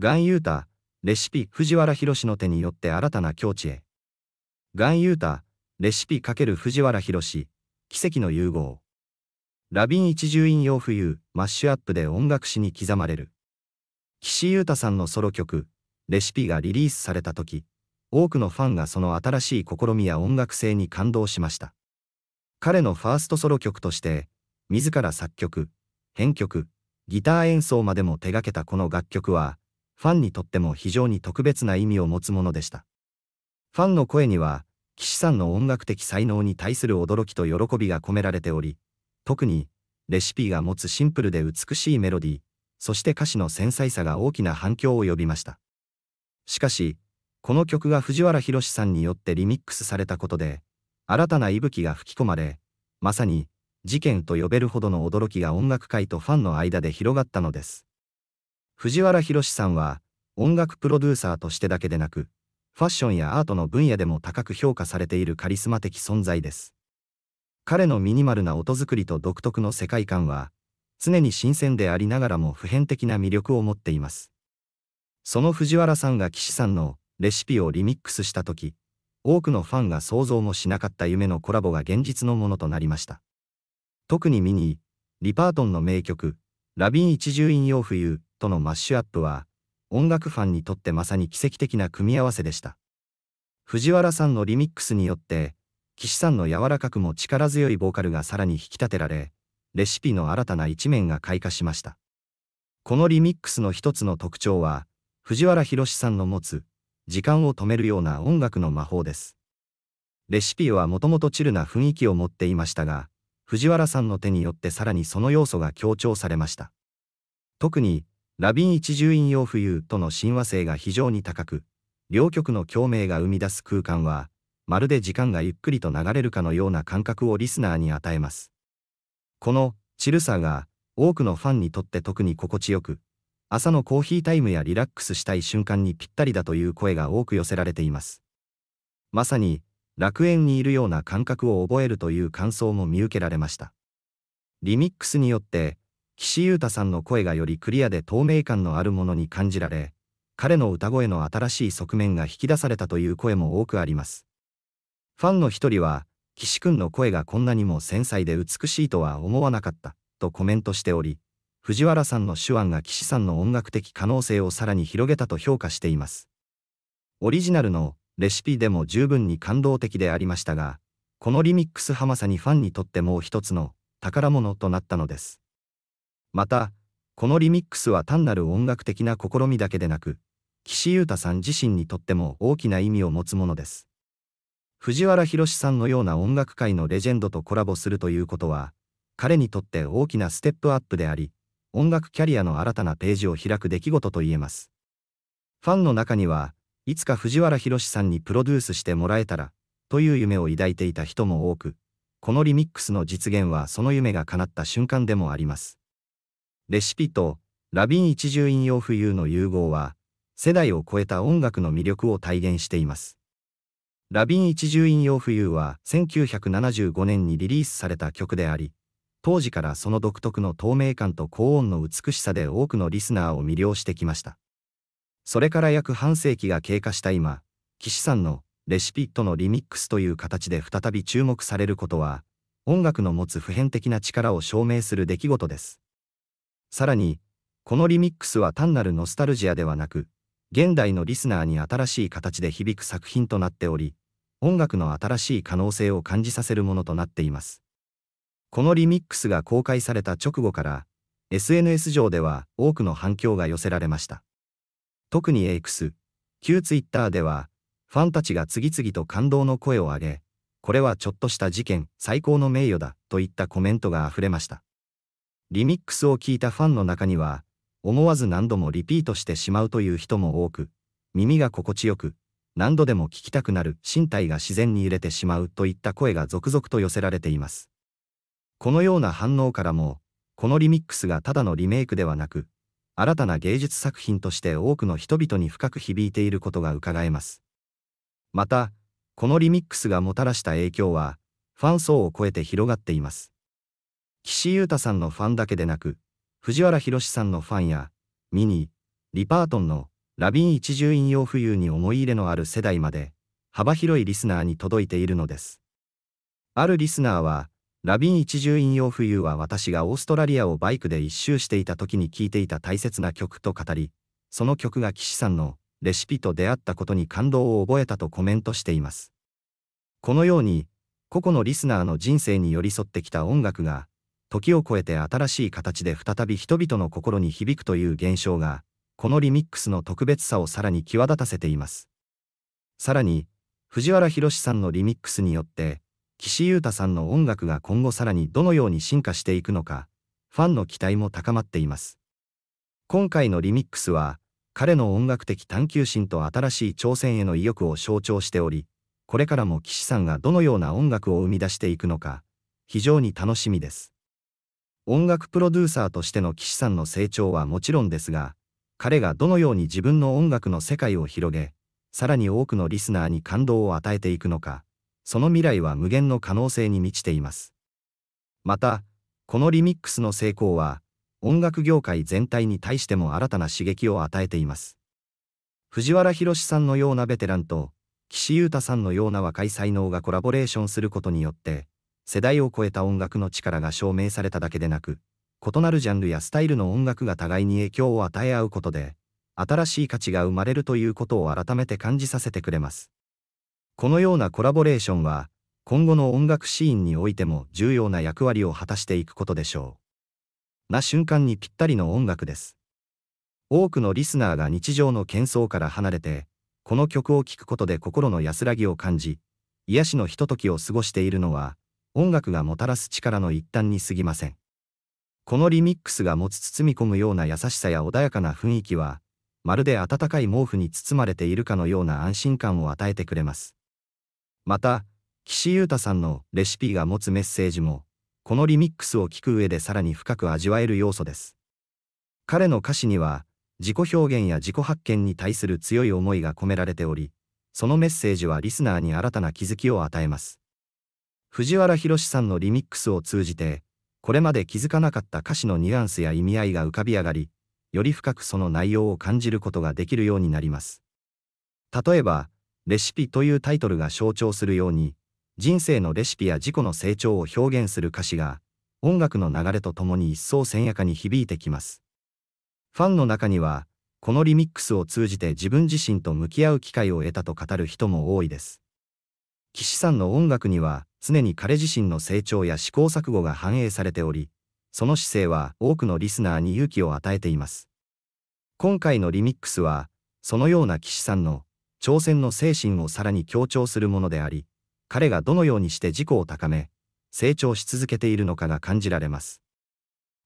ガンユータ、レシピ藤原宏の手によって新たな境地へ。ガンユータ、レシピ×藤原宏、奇跡の融合。ラビン一重引用浮遊、マッシュアップで音楽史に刻まれる。岸優太さんのソロ曲、レシピがリリースされた時、多くのファンがその新しい試みや音楽性に感動しました。彼のファーストソロ曲として、自ら作曲、編曲、ギター演奏までも手掛けたこの楽曲は、ファンにとっても非常に特別な意味を持つものでした。ファンの声には、岸さんの音楽的才能に対する驚きと喜びが込められており、特に、レシピが持つシンプルで美しいメロディー、そして歌詞の繊細さが大きな反響を呼びました。しかし、この曲が藤原宏さんによってリミックスされたことで、新たな息吹が吹き込まれ、まさに、事件と呼べるほどの驚きが音楽界とファンの間で広がったのです。藤原宏さんは音楽プロデューサーとしてだけでなく、ファッションやアートの分野でも高く評価されているカリスマ的存在です。彼のミニマルな音作りと独特の世界観は、常に新鮮でありながらも普遍的な魅力を持っています。その藤原さんが岸さんのレシピをリミックスした時、多くのファンが想像もしなかった夢のコラボが現実のものとなりました。特にミニー、リパートンの名曲、ラビン一重引用浮遊とのマッシュアップは、音楽ファンにとってまさに奇跡的な組み合わせでした。藤原さんのリミックスによって、岸さんの柔らかくも力強いボーカルがさらに引き立てられ、レシピの新たな一面が開花しました。このリミックスの一つの特徴は、藤原宏さんの持つ、時間を止めるような音楽の魔法です。レシピはもともとチルな雰囲気を持っていましたが、藤原さんの手によってさらにその要素が強調されました。特に、ラビン一重陰陽浮遊との親和性が非常に高く、両極の共鳴が生み出す空間は、まるで時間がゆっくりと流れるかのような感覚をリスナーに与えます。この、チルーが、多くのファンにとって特に心地よく、朝のコーヒータイムやリラックスしたい瞬間にぴったりだという声が多く寄せられています。まさに、楽園にいるような感覚を覚えるという感想も見受けられました。リミックスによって、岸優太さんの声がよりクリアで透明感のあるものに感じられ、彼の歌声の新しい側面が引き出されたという声も多くあります。ファンの一人は、岸くんの声がこんなにも繊細で美しいとは思わなかった、とコメントしており、藤原さんの手腕が岸さんの音楽的可能性をさらに広げたと評価しています。オリジナルのレシピでも十分に感動的でありましたが、このリミックスはさにファンにとってもう一つの宝物となったのです。また、このリミックスは単なる音楽的な試みだけでなく、岸優太さん自身にとっても大きな意味を持つものです。藤原宏さんのような音楽界のレジェンドとコラボするということは、彼にとって大きなステップアップであり、音楽キャリアの新たなページを開く出来事と言えます。ファンの中には、いつか藤原宏さんにプロデュースしてもらえたら、という夢を抱いていた人も多く、このリミックスの実現はその夢が叶った瞬間でもあります。レシピとラビン一重引用浮遊の融合は、世代を超えた音楽の魅力を体現しています。ラビン一重引用浮遊は1975年にリリースされた曲であり、当時からその独特の透明感と高音の美しさで多くのリスナーを魅了してきました。それから約半世紀が経過した今、岸さんのレシピットのリミックスという形で再び注目されることは、音楽の持つ普遍的な力を証明する出来事です。さらに、このリミックスは単なるノスタルジアではなく、現代のリスナーに新しい形で響く作品となっており、音楽の新しい可能性を感じさせるものとなっています。このリミックスが公開された直後から、SNS 上では多くの反響が寄せられました。特に X、旧 Twitter では、ファンたちが次々と感動の声を上げ、これはちょっとした事件、最高の名誉だ、といったコメントが溢れました。リミックスを聞いたファンの中には、思わず何度もリピートしてしまうという人も多く、耳が心地よく、何度でも聞きたくなる、身体が自然に揺れてしまうといった声が続々と寄せられています。このような反応からも、このリミックスがただのリメイクではなく、新たな芸術作品として多くの人々に深く響いていることが伺えます。また、このリミックスがもたらした影響は、ファン層を超えて広がっています。岸優太さんのファンだけでなく、藤原宏さんのファンや、ミニ、リパートンのラビン一重引用浮遊に思い入れのある世代まで、幅広いリスナーに届いているのです。あるリスナーは、ラビン一重引用浮遊は私がオーストラリアをバイクで一周していた時に聴いていた大切な曲と語り、その曲が岸さんのレシピと出会ったことに感動を覚えたとコメントしています。このように、個々のリスナーの人生に寄り添ってきた音楽が、時を超えて新しい形で再び人々の心に響くという現象が、このリミックスの特別さをさらに際立たせています。さらに、藤原宏さんのリミックスによって、岸優太さんの音楽が今後さらにどのように進化していくのか、ファンの期待も高まっています。今回のリミックスは、彼の音楽的探求心と新しい挑戦への意欲を象徴しており、これからも岸さんがどのような音楽を生み出していくのか、非常に楽しみです。音楽プロデューサーとしての岸さんの成長はもちろんですが、彼がどのように自分の音楽の世界を広げ、さらに多くのリスナーに感動を与えていくのか、その未来は無限の可能性に満ちています。また、このリミックスの成功は、音楽業界全体に対しても新たな刺激を与えています。藤原宏さんのようなベテランと、岸優太さんのような若い才能がコラボレーションすることによって、世代を超えた音楽の力が証明されただけでなく、異なるジャンルやスタイルの音楽が互いに影響を与え合うことで、新しい価値が生まれるということを改めて感じさせてくれます。このようなコラボレーションは、今後の音楽シーンにおいても重要な役割を果たしていくことでしょう。な瞬間にぴったりの音楽です。多くのリスナーが日常の喧騒から離れて、この曲を聴くことで心の安らぎを感じ、癒しのひとときを過ごしているのは、音楽がもたらす力の一端に過ぎません。このリミックスが持つ包み込むような優しさや穏やかな雰囲気は、まるで温かい毛布に包まれているかのような安心感を与えてくれます。また、岸優太さんのレシピが持つメッセージも、このリミックスを聴く上でさらに深く味わえる要素です。彼の歌詞には、自己表現や自己発見に対する強い思いが込められており、そのメッセージはリスナーに新たな気づきを与えます。藤原宏さんのリミックスを通じて、これまで気づかなかった歌詞のニュアンスや意味合いが浮かび上がり、より深くその内容を感じることができるようになります。例えば、レシピというタイトルが象徴するように、人生のレシピや自己の成長を表現する歌詞が、音楽の流れとともに一層鮮やかに響いてきます。ファンの中には、このリミックスを通じて自分自身と向き合う機会を得たと語る人も多いです。岸さんの音楽には、常に彼自身の成長や試行錯誤が反映されており、その姿勢は多くのリスナーに勇気を与えています。今回のリミックスは、そのような岸さんの挑戦の精神をさらに強調するものであり、彼がどのようにして自己を高め、成長し続けているのかが感じられます。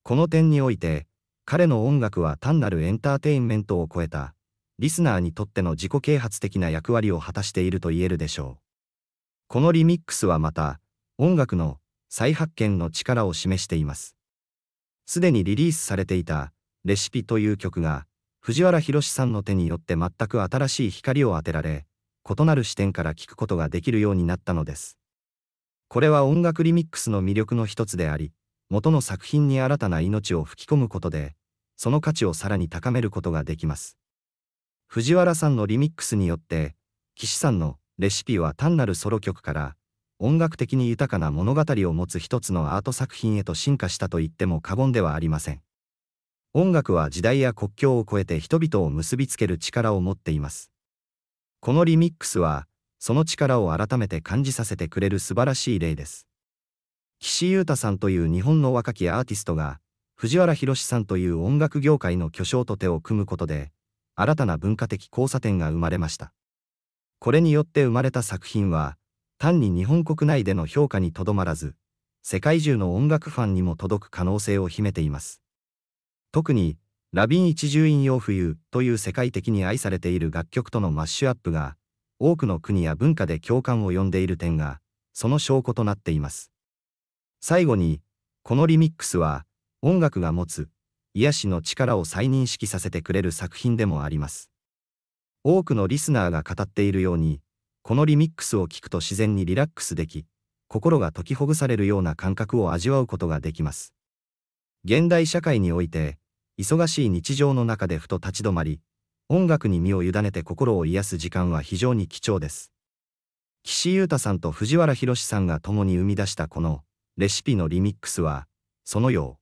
この点において、彼の音楽は単なるエンターテインメントを超えた、リスナーにとっての自己啓発的な役割を果たしていると言えるでしょう。このリミックスはまた、音楽の再発見の力を示しています。すでにリリースされていた、レシピという曲が、藤原宏さんの手によって全く新しい光を当てられ、異なる視点から聞くことができるようになったのです。これは音楽リミックスの魅力の一つであり、元の作品に新たな命を吹き込むことで、その価値をさらに高めることができます。藤原さんのリミックスによって、岸さんのレシピは単なるソロ曲から音楽的に豊かな物語を持つ一つのアート作品へと進化したと言っても過言ではありません。音楽は時代や国境を超えて人々を結びつける力を持っています。このリミックスは、その力を改めて感じさせてくれる素晴らしい例です。岸優太さんという日本の若きアーティストが、藤原宏さんという音楽業界の巨匠と手を組むことで、新たな文化的交差点が生まれました。これによって生まれた作品は、単に日本国内での評価にとどまらず、世界中の音楽ファンにも届く可能性を秘めています。特に、ラビン一重引用冬という世界的に愛されている楽曲とのマッシュアップが、多くの国や文化で共感を呼んでいる点が、その証拠となっています。最後に、このリミックスは、音楽が持つ、癒しの力を再認識させてくれる作品でもあります。多くのリスナーが語っているように、このリミックスを聞くと自然にリラックスでき、心が解きほぐされるような感覚を味わうことができます。現代社会において、忙しい日常の中でふと立ち止まり、音楽に身を委ねて心を癒す時間は非常に貴重です。岸優太さんと藤原宏さんが共に生み出したこのレシピのリミックスは、そのよう。